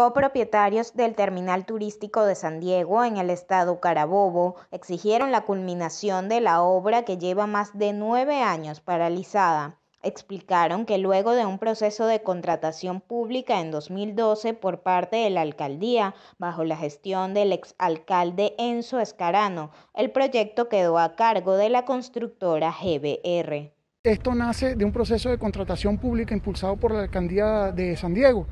copropietarios del terminal turístico de San Diego en el estado Carabobo exigieron la culminación de la obra que lleva más de nueve años paralizada. Explicaron que luego de un proceso de contratación pública en 2012 por parte de la alcaldía, bajo la gestión del exalcalde Enzo Escarano, el proyecto quedó a cargo de la constructora GBR. Esto nace de un proceso de contratación pública impulsado por la alcaldía de San Diego,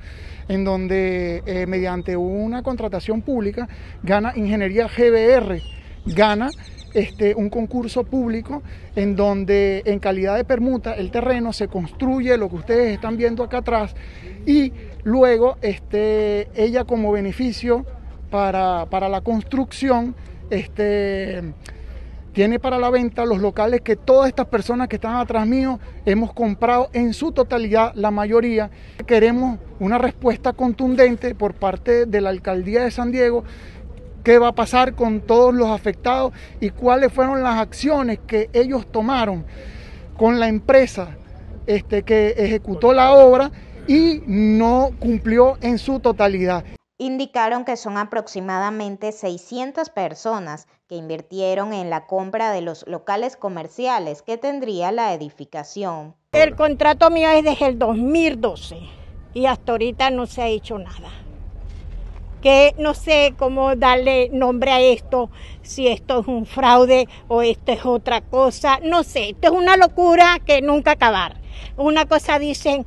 en donde eh, mediante una contratación pública gana Ingeniería GBR, gana este, un concurso público en donde en calidad de permuta el terreno se construye lo que ustedes están viendo acá atrás y luego este, ella como beneficio para, la construcción este, tiene para la venta los locales que todas estas personas que están atrás mío hemos comprado en su totalidad, la mayoría. Queremos una respuesta contundente por parte de la alcaldía de San Diego. ¿Qué va a pasar con todos los afectados y cuáles fueron las acciones que ellos tomaron con la empresa este, que ejecutó la obra y no cumplió en su totalidad? indicaron que son aproximadamente 600 personas que invirtieron en la compra de los locales comerciales que tendría la edificación. El contrato mío es desde el 2012 y hasta ahorita no se ha hecho nada. Que no sé cómo darle nombre a esto, si esto es un fraude o esto es otra cosa, no sé, esto es una locura que nunca acabar. Una cosa dicen,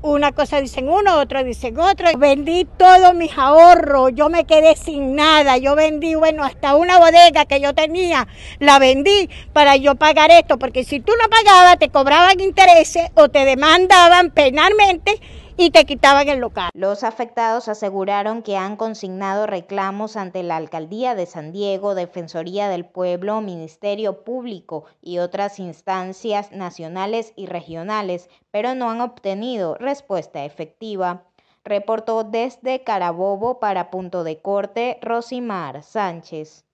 una cosa dicen uno, otro dicen otro. Vendí todos mis ahorros, yo me quedé sin nada. Yo vendí, bueno, hasta una bodega que yo tenía, la vendí para yo pagar esto, porque si tú no pagabas, te cobraban intereses o te demandaban penalmente y te quitaban el local. Los afectados aseguraron que han consignado reclamos ante la Alcaldía de San Diego, Defensoría del Pueblo, Ministerio Público y otras instancias nacionales y regionales, pero no han obtenido respuesta efectiva. Reportó desde Carabobo para Punto de Corte Rosimar Sánchez.